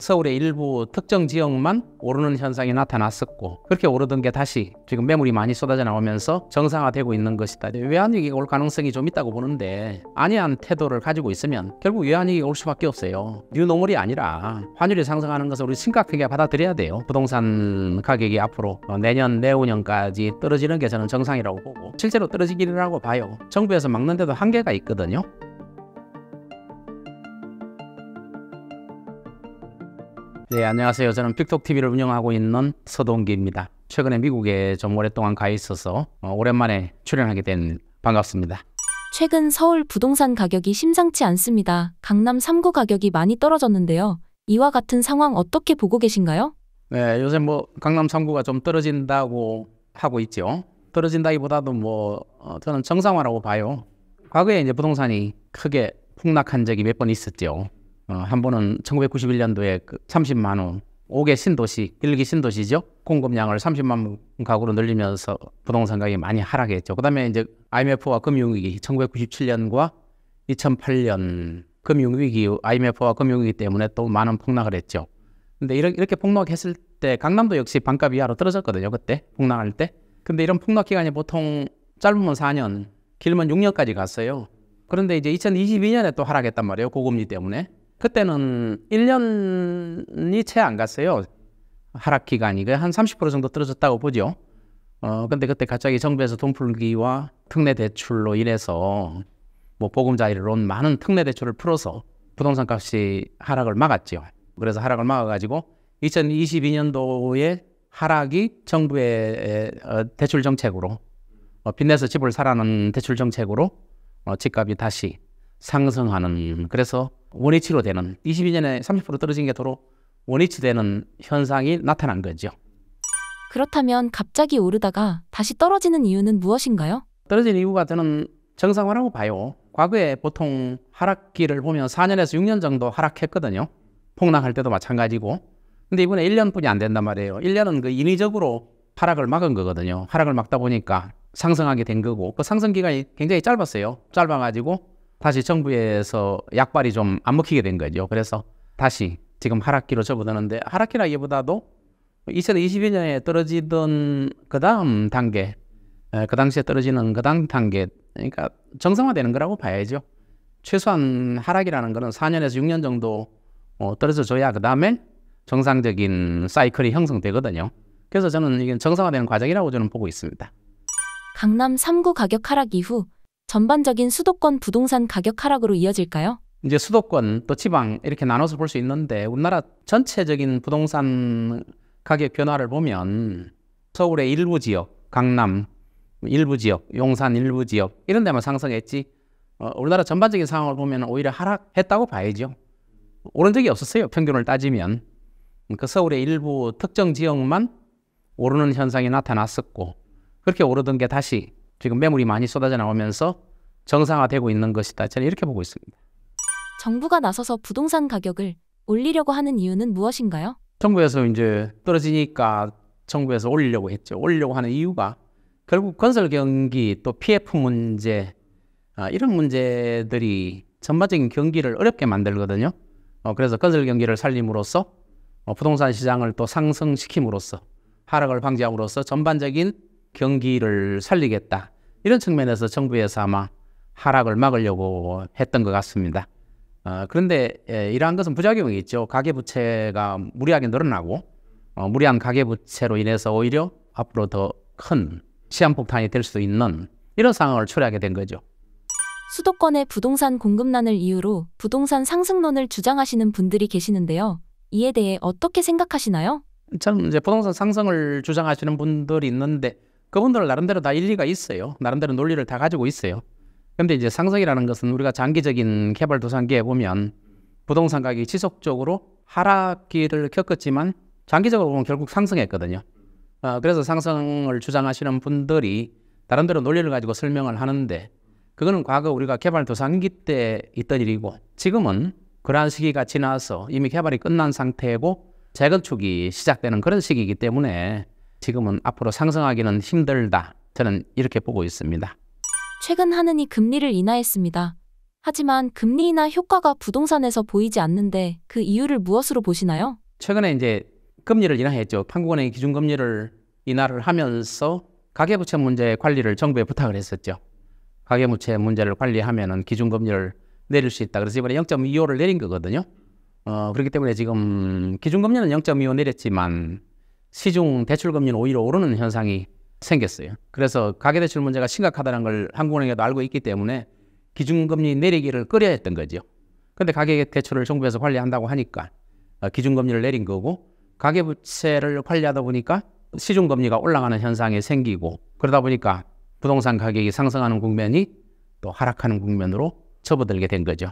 서울의 일부 특정 지역만 오르는 현상이 나타났었고 그렇게 오르던 게 다시 지금 매물이 많이 쏟아져 나오면서 정상화되고 있는 것이다. 외환위기가 올 가능성이 좀 있다고 보는데 아니한 태도를 가지고 있으면 결국 외환위기가 올 수밖에 없어요. 뉴노멀이 아니라 환율이 상승하는 것을 우리 심각하게 받아들여야 돼요. 부동산 가격이 앞으로 내년 내후년까지 떨어지는 게 저는 정상이라고 보고 실제로 떨어지기라고 봐요. 정부에서 막는데도 한계가 있거든요. 네, 안녕하세요. 저는 빅톡TV를 운영하고 있는 서동기입니다. 최근에 미국에 좀 오랫동안 가 있어서 어, 오랜만에 출연하게 된 반갑습니다. 최근 서울 부동산 가격이 심상치 않습니다. 강남 3구 가격이 많이 떨어졌는데요. 이와 같은 상황 어떻게 보고 계신가요? 네, 요새 뭐 강남 3구가 좀 떨어진다고 하고 있죠. 떨어진다기보다도 뭐 어, 저는 정상화라고 봐요. 과거에 이제 부동산이 크게 폭락한 적이 몇 번 있었죠. 어, 한 번은 1991년도에 그 30만 원 5개 신도시, 1기 신도시죠. 공급량을 30만 가구로 늘리면서 부동산 가격이 많이 하락했죠. 그다음에 이제 IMF와 금융위기 1997년과 2008년 금융위기 IMF와 금융위기 때문에 또 많은 폭락을 했죠. 근데 이렇게, 이렇게 폭락했을 때 강남도 역시 반값 이하로 떨어졌거든요. 그때 폭락할 때. 근데 이런 폭락 기간이 보통 짧으면 4년, 길면 6년까지 갔어요. 그런데 이제 2022년에 또 하락했단 말이에요. 고금리 때문에. 그때는 1년이 채 안 갔어요. 하락 기간이 한 30% 정도 떨어졌다고 보죠. 어 근데 그때 갑자기 정부에서 돈 풀기와 특례 대출로 인해서 뭐 보금자리를 온 많은 특례 대출을 풀어서 부동산 값이 하락을 막았죠 그래서 하락을 막아가지고 2022년도에 하락이 정부의 어, 대출 정책으로 어, 빚내서 집을 사라는 대출 정책으로 어, 집값이 다시 상승하는 그래서 원위치로 되는 22년에 30% 떨어진 게 도로 원위치 되는 현상이 나타난 거죠. 그렇다면 갑자기 오르다가 다시 떨어지는 이유는 무엇인가요? 떨어진 이유가 저는 정상화라고 봐요. 과거에 보통 하락기를 보면 4년에서 6년 정도 하락했거든요. 폭락할 때도 마찬가지고. 근데 이번에 1년뿐이 안 된단 말이에요. 1년은 그 인위적으로 하락을 막은 거거든요. 하락을 막다 보니까 상승하게 된 거고 그 상승 기간이 굉장히 짧았어요. 짧아가지고 다시 정부에서 약발이 좀 안 먹히게 된 거죠. 그래서 다시 지금 하락기로 접어드는데 하락기라기보다도 2022년에 떨어지던 그 다음 단계, 그 당시에 떨어지는 그 다음 단계, 그러니까 정상화되는 거라고 봐야죠. 최소한 하락이라는 거는 4년에서 6년 정도 어, 떨어져줘야 그 다음에 정상적인 사이클이 형성되거든요. 그래서 저는 이게 정상화되는 과정이라고 저는 보고 있습니다. 강남 3구 가격 하락 이후 전반적인 수도권 부동산 가격 하락으로 이어질까요? 이제 수도권 또 지방 이렇게 나눠서 볼 수 있는데 우리나라 전체적인 부동산 가격 변화를 보면 서울의 일부 지역, 강남 일부 지역, 용산 일부 지역 이런 데만 상승했지 어, 우리나라 전반적인 상황을 보면 오히려 하락했다고 봐야죠. 오른 적이 없었어요. 평균을 따지면 그 서울의 일부 특정 지역만 오르는 현상이 나타났었고 그렇게 오르던 게 다시 지금 매물이 많이 쏟아져 나오면서 정상화되고 있는 것이다. 저는 이렇게 보고 있습니다. 정부가 나서서 부동산 가격을 올리려고 하는 이유는 무엇인가요? 정부에서 이제 떨어지니까 정부에서 올리려고 했죠. 올리려고 하는 이유가 결국 건설 경기 또 PF 문제 아, 이런 문제들이 전반적인 경기를 어렵게 만들거든요. 어, 그래서 건설 경기를 살림으로써 어, 부동산 시장을 또 상승시킴으로써 하락을 방지함으로써 전반적인 경기를 살리겠다. 이런 측면에서 정부에서 아마 하락을 막으려고 했던 것 같습니다. 어, 그런데 예, 이러한 것은 부작용이 있죠. 가계부채가 무리하게 늘어나고 어, 무리한 가계부채로 인해서 오히려 앞으로 더 큰 시한폭탄이 될 수 있는 이런 상황을 초래하게 된 거죠. 수도권의 부동산 공급난을 이유로 부동산 상승론을 주장하시는 분들이 계시는데요. 이에 대해 어떻게 생각하시나요? 저는 이제 부동산 상승을 주장하시는 분들이 있는데 그분들 은 나름대로 다 일리가 있어요. 나름대로 논리를 다 가지고 있어요. 근데 이제 상승이라는 것은 우리가 장기적인 개발 도상계에 보면 부동산 가격이 지속적으로 하락기를 겪었지만 장기적으로 보면 결국 상승했거든요. 어, 그래서 상승을 주장하시는 분들이 나름대로 논리를 가지고 설명을 하는데 그거는 과거 우리가 개발 도상기 때 있던 일이고 지금은 그러한 시기가 지나서 이미 개발이 끝난 상태고 재건축이 시작되는 그런 시기이기 때문에 지금은 앞으로 상승하기는 힘들다. 저는 이렇게 보고 있습니다. 최근 하느니 금리를 인하했습니다. 하지만 금리 인하 효과가 부동산에서 보이지 않는데 그 이유를 무엇으로 보시나요? 최근에 이제 금리를 인하했죠. 한국은행 기준금리를 인하를 하면서 가계부채 문제 관리를 정부에 부탁을 했었죠. 가계부채 문제를 관리하면 기준금리를 내릴 수 있다. 그래서 이번에 0.25를 내린 거거든요. 어, 그렇기 때문에 지금 기준금리는 0.25 내렸지만 시중 대출금리는 오히려 오르는 현상이 생겼어요. 그래서 가계대출 문제가 심각하다는 걸 한국은행에도 알고 있기 때문에 기준금리 내리기를 끌어했던 거죠. 근데 가계대출을 정부에서 관리한다고 하니까 어, 기준금리를 내린 거고 가계부채를 관리하다 보니까 시중금리가 올라가는 현상이 생기고 그러다 보니까 부동산 가격이 상승하는 국면이 또 하락하는 국면으로 접어들게 된 거죠.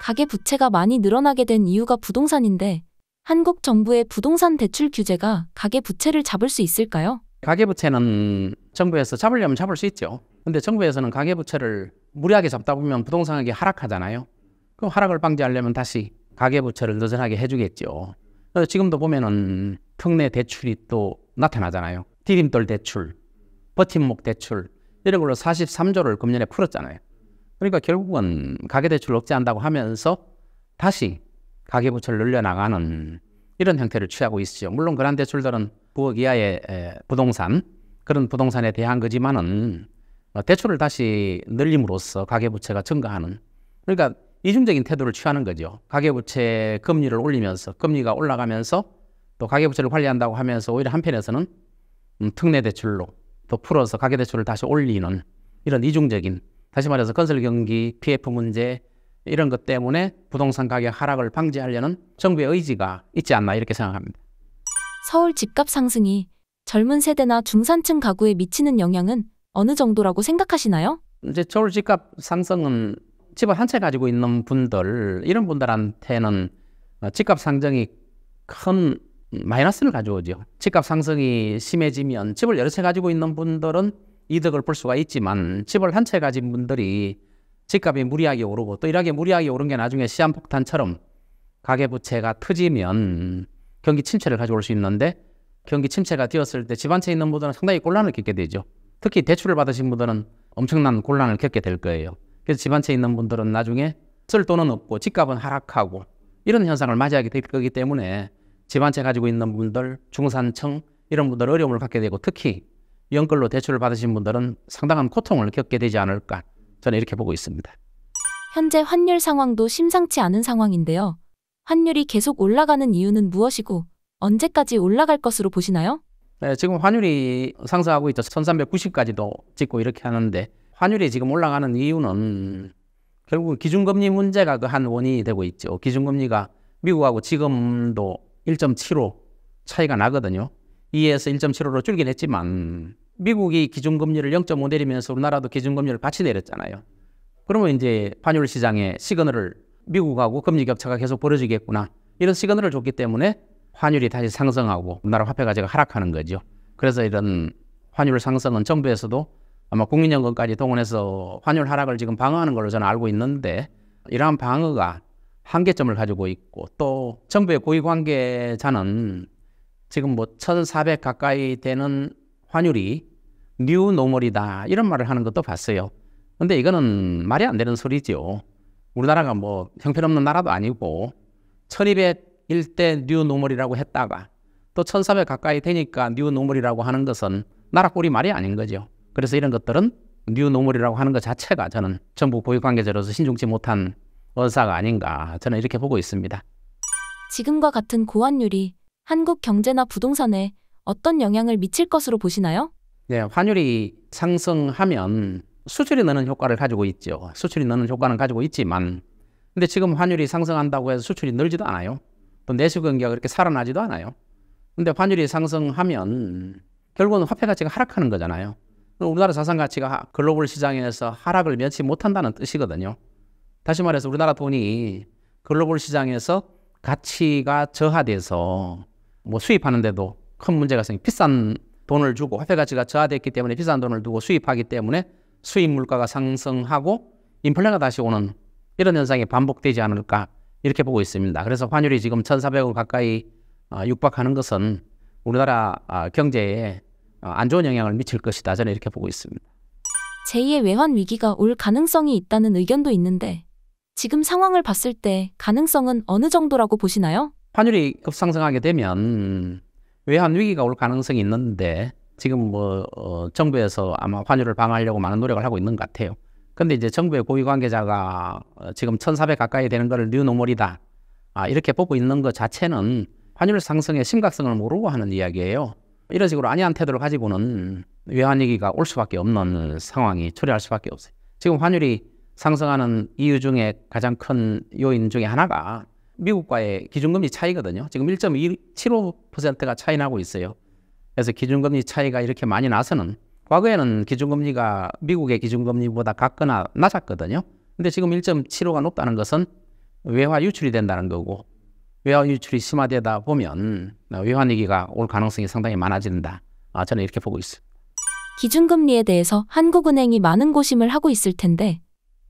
가계 부채가 많이 늘어나게 된 이유가 부동산인데 한국 정부의 부동산 대출 규제가 가계 부채를 잡을 수 있을까요? 가계부채는 정부에서 잡으려면 잡을 수 있죠. 근데 정부에서는 가계부채를 무리하게 잡다 보면 부동산 가격이 하락하잖아요. 그럼 하락을 방지하려면 다시 가계부채를 느슨하게 해주겠죠. 그래서 지금도 보면은 특례 대출이 또 나타나잖아요. 디딤돌 대출, 버팀목 대출 이런 걸로 43조를 금년에 풀었잖아요. 그러니까 결국은 가계대출 억제한다고 하면서 다시 가계부채를 늘려나가는 이런 형태를 취하고 있죠. 물론 그란대출들은 9억 이하의 부동산 그런 부동산에 대한 거지만은 어, 대출을 다시 늘림으로써 가계부채가 증가하는 그러니까 이중적인 태도를 취하는 거죠. 가계부채 금리를 올리면서 금리가 올라가면서 또 가계부채를 관리한다고 하면서 오히려 한편에서는 음, 특례 대출로 또 풀어서 가계대출을 다시 올리는 이런 이중적인 다시 말해서 건설 경기 PF 문제 이런 것 때문에 부동산 가격 하락을 방지하려는 정부의 의지가 있지 않나 이렇게 생각합니다. 서울 집값 상승이 젊은 세대나 중산층 가구에 미치는 영향은 어느 정도라고 생각하시나요? 이제 서울 집값 상승은 집을 한 채 가지고 있는 분들 이런 분들한테는 집값 상승이 큰 마이너스를 가져오죠. 집값 상승이 심해지면 집을 여러 채 가지고 있는 분들은 이득을 볼 수가 있지만 집을 한 채 가진 분들이 집값이 무리하게 오르고 또 이렇게 무리하게 오른 게 나중에 시한폭탄처럼 가계부채가 터지면 경기 침체를 가져올 수 있는데 경기 침체가 되었을 때 집안채 있는 분들은 상당히 곤란을 겪게 되죠. 특히 대출을 받으신 분들은 엄청난 곤란을 겪게 될 거예요. 그래서 집안채 있는 분들은 나중에 쓸 돈은 없고 집값은 하락하고 이런 현상을 맞이하게 될 거기 때문에 집안채 가지고 있는 분들, 중산층 이런 분들 어려움을 갖게 되고 특히 연끌로 대출을 받으신 분들은 상당한 고통을 겪게 되지 않을까 저는 이렇게 보고 있습니다. 현재 환율 상황도 심상치 않은 상황인데요. 환율이 계속 올라가는 이유는 무엇이고 언제까지 올라갈 것으로 보시나요? 네, 지금 환율이 상승하고 있죠. 1390까지도 찍고 이렇게 하는데 환율이 지금 올라가는 이유는 결국 기준금리 문제가 그 한 원인이 되고 있죠. 기준금리가 미국하고 지금도 1.75 차이가 나거든요. 2에서 1.75로 줄긴 했지만 미국이 기준금리를 0.5 내리면서 우리나라도 기준금리를 같이 내렸잖아요. 그러면 이제 환율 시장에 시그널을 미국하고 금리 격차가 계속 벌어지겠구나. 이런 시그널을 줬기 때문에 환율이 다시 상승하고 우리나라 화폐 가치가 하락하는 거죠. 그래서 이런 환율 상승은 정부에서도 아마 국민연금까지 동원해서 환율 하락을 지금 방어하는 걸로 저는 알고 있는데 이러한 방어가 한계점을 가지고 있고 또 정부의 고위 관계자는 지금 뭐 1,400 가까이 되는 환율이 뉴 노멀이다 이런 말을 하는 것도 봤어요. 근데 이거는 말이 안 되는 소리죠. 우리나라가 뭐 형편없는 나라도 아니고 1 2 0 1대뉴 노멀이라고 했다가 또1400 가까이 되니까 뉴 노멀이라고 하는 것은 나라 꼴이 말이 아닌 거죠. 그래서 이런 것들은 뉴 노멀이라고 하는 것 자체가 저는 정부 보육 관계자로서 신중치 못한 언사가 아닌가 저는 이렇게 보고 있습니다. 지금과 같은 고환율이 한국 경제나 부동산에 어떤 영향을 미칠 것으로 보시나요? 네, 환율이 상승하면 수출이 느는 효과를 가지고 있죠. 수출이 느는 효과는 가지고 있지만 근데 지금 환율이 상승한다고 해서 수출이 늘지도 않아요. 또 내수 경기가 그렇게 살아나지도 않아요. 근데 환율이 상승하면 결국은 화폐 가치가 하락하는 거잖아요. 우리나라 자산 가치가 글로벌 시장에서 하락을 면치 못한다는 뜻이거든요. 다시 말해서 우리나라 돈이 글로벌 시장에서 가치가 저하돼서 뭐 수입하는데도 큰 문제가 생기 비싼 돈을 주고 화폐 가치가 저하됐기 때문에 비싼 돈을 두고 수입하기 때문에 수입 물가가 상승하고 인플레가 다시 오는 이런 현상이 반복되지 않을까 이렇게 보고 있습니다. 그래서 환율이 지금 1,400원 가까이 어, 육박하는 것은 우리나라 아, 경제에 어, 안 좋은 영향을 미칠 것이다 저는 이렇게 보고 있습니다. 제2의 외환 위기가 올 가능성이 있다는 의견도 있는데 지금 상황을 봤을 때 가능성은 어느 정도라고 보시나요? 환율이 급상승하게 되면 외환 위기가 올 가능성이 있는데 지금 뭐 어, 정부에서 아마 환율을 방어하려고 많은 노력을 하고 있는 것 같아요. 근데 이제 정부의 고위 관계자가 어, 지금 천사백 가까이 되는 거를 뉴노멀이다. 아, 이렇게 보고 있는 것 자체는 환율 상승의 심각성을 모르고 하는 이야기예요. 이런 식으로 안이한 태도를 가지고는 외환위기가 올 수밖에 없는 상황이 초래할 수밖에 없어요. 지금 환율이 상승하는 이유 중에 가장 큰 요인 중에 하나가 미국과의 기준금리 차이거든요. 지금 1.75%가 차이 나고 있어요. 그래서 기준금리 차이가 이렇게 많이 나서는 과거에는 기준금리가 미국의 기준금리보다 같거나 낮았거든요. 근데 지금 1.75가 높다는 것은 외화 유출이 된다는 거고 외화 유출이 심화되다 보면 외환 위기가 올 가능성이 상당히 많아진다. 아, 저는 이렇게 보고 있습니다. 기준금리에 대해서 한국은행이 많은 고심을 하고 있을 텐데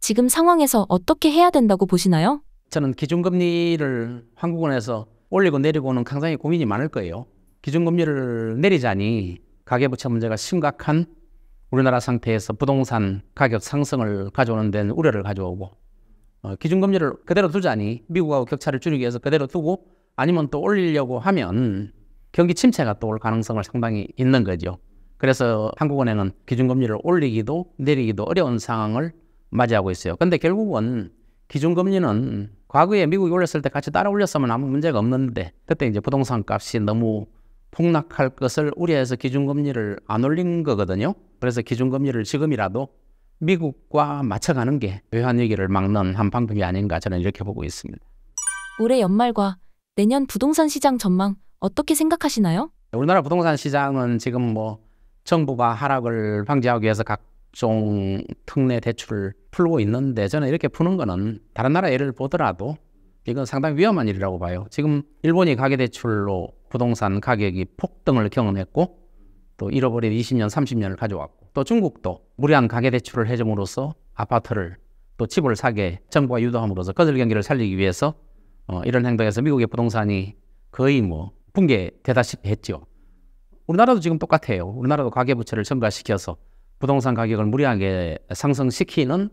지금 상황에서 어떻게 해야 된다고 보시나요? 저는 기준금리를 한국은에서 행 올리고 내리고는 굉장히 고민이 많을 거예요. 기준금리를 내리자니 가계부채 문제가 심각한 우리나라 상태에서 부동산 가격 상승을 가져오는 데는 우려를 가져오고 어, 기준금리를 그대로 두자니 미국하고 격차를 줄이기 위해서 그대로 두고 아니면 또 올리려고 하면 경기 침체가 또 올 가능성을 상당히 있는 거죠. 그래서 한국은행은 기준금리를 올리기도 내리기도 어려운 상황을 맞이하고 있어요. 근데 결국은 기준금리는 과거에 미국이 올렸을 때 같이 따라 올렸으면 아무 문제가 없는데 그때 이제 부동산 값이 너무 폭락할 것을 우려해서 기준금리를 안 올린 거거든요. 그래서 기준금리를 지금이라도 미국과 맞춰가는 게 외환위기를 막는 한 방법이 아닌가 저는 이렇게 보고 있습니다. 올해 연말과 내년 부동산 시장 전망 어떻게 생각하시나요? 우리나라 부동산 시장은 지금 뭐 정부가 하락을 방지하기 위해서 각 각종 특례 대출을 풀고 있는데 저는 이렇게 푸는 거는 다른 나라 예를 보더라도 이건 상당히 위험한 일이라고 봐요. 지금 일본이 가계대출로 부동산 가격이 폭등을 경험했고 또 잃어버린 20년, 30년을 가져왔고 또 중국도 무리한 가계대출을 해줌으로써 아파트를 또 집을 사게 정부가 유도함으로써 거절 경기를 살리기 위해서 어, 이런 행동에서 미국의 부동산이 거의 뭐 붕괴되다시피 했죠. 우리나라도 지금 똑같아요. 우리나라도 가계부채를 증가시켜서 부동산 가격을 무리하게 상승시키는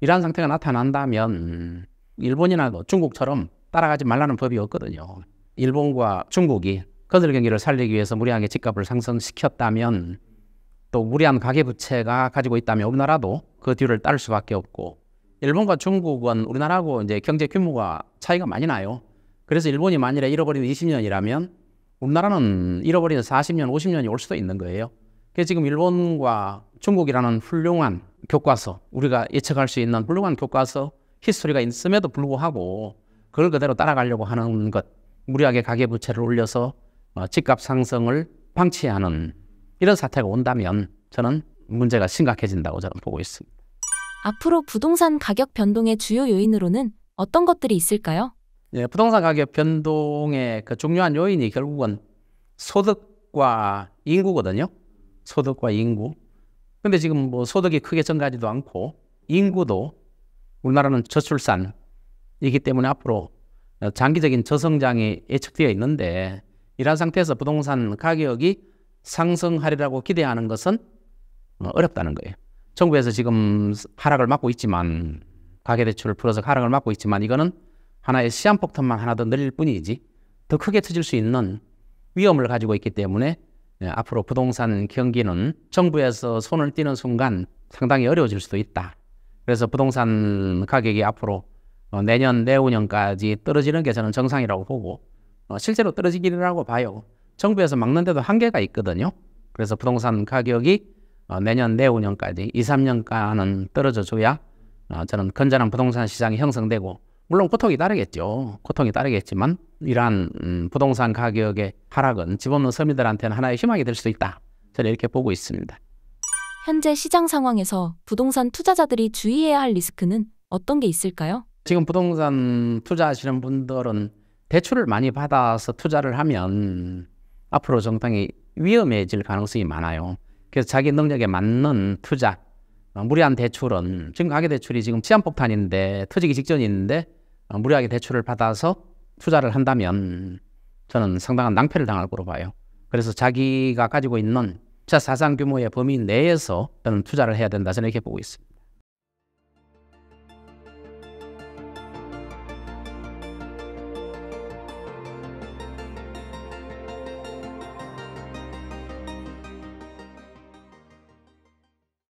이러한 상태가 나타난다면 일본이나 뭐 중국처럼 따라가지 말라는 법이 없거든요. 일본과 중국이 거들 경기를 살리기 위해서 무리하게 집값을 상승시켰다면 또 무리한 가계부채가 가지고 있다면 우리나라도 그 뒤를 따를 수밖에 없고 일본과 중국은 우리나라하고 이제 경제 규모가 차이가 많이 나요. 그래서 일본이 만일에 잃어버리는 20년이라면 우리나라는 잃어버리는 40년, 50년이 올 수도 있는 거예요. 그게 지금 일본과 중국이라는 훌륭한 교과서, 우리가 예측할 수 있는 훌륭한 교과서 히스토리가 있음에도 불구하고 그걸 그대로 따라가려고 하는 것, 무리하게 가계부채를 올려서 어, 집값 상승을 방치하는 이런 사태가 온다면 저는 문제가 심각해진다고 저는 보고 있습니다. 앞으로 부동산 가격 변동의 주요 요인으로는 어떤 것들이 있을까요? 예, 부동산 가격 변동의 그 중요한 요인이 결국은 소득과 인구거든요. 소득과 인구. 근데 지금 뭐 소득이 크게 증가하지도 않고 인구도 우리나라는 저출산이기 때문에 앞으로 장기적인 저성장이 예측되어 있는데 이러한 상태에서 부동산 가격이 상승하리라고 기대하는 것은 어렵다는 거예요. 정부에서 지금 하락을 막고 있지만 가계대출을 풀어서 하락을 막고 있지만 이거는 하나의 시한폭탄만 하나 더 늘릴 뿐이지 더 크게 터질 수 있는 위험을 가지고 있기 때문에 네, 앞으로 부동산 경기는 정부에서 손을 띄는 순간 상당히 어려워질 수도 있다. 그래서 부동산 가격이 앞으로 어, 내년 내후년까지 떨어지는 게 저는 정상이라고 보고 어, 실제로 떨어지기라고 봐요. 정부에서 막는데도 한계가 있거든요. 그래서 부동산 가격이 어, 내년 내후년까지 2, 3년간은 떨어져 줘야 어, 저는 건전한 부동산 시장이 형성되고 물론 고통이 따르겠죠. 고통이 따르겠지만 이러한 음, 부동산 가격의 하락은 집 없는 서민들한테는 하나의 희망이 될수 있다. 저는 이렇게 보고 있습니다. 현재 시장 상황에서 부동산 투자자들이 주의해야 할 리스크는 어떤 게 있을까요? 지금 부동산 투자하시는 분들은 대출을 많이 받아서 투자를 하면 앞으로 정당히 위험해질 가능성이 많아요. 그래서 자기 능력에 맞는 투자, 어, 무리한 대출은 지금 가계대출이 지금 치안폭탄인데 터지기 직전인데 어, 무리하게 대출을 받아서 투자를 한다면 저는 상당한 낭패를 당할 거로 봐요. 그래서 자기가 가지고 있는 자 사상 규모의 범위 내에서 저는 투자를 해야 된다 저는 이렇게 보고 있습니다.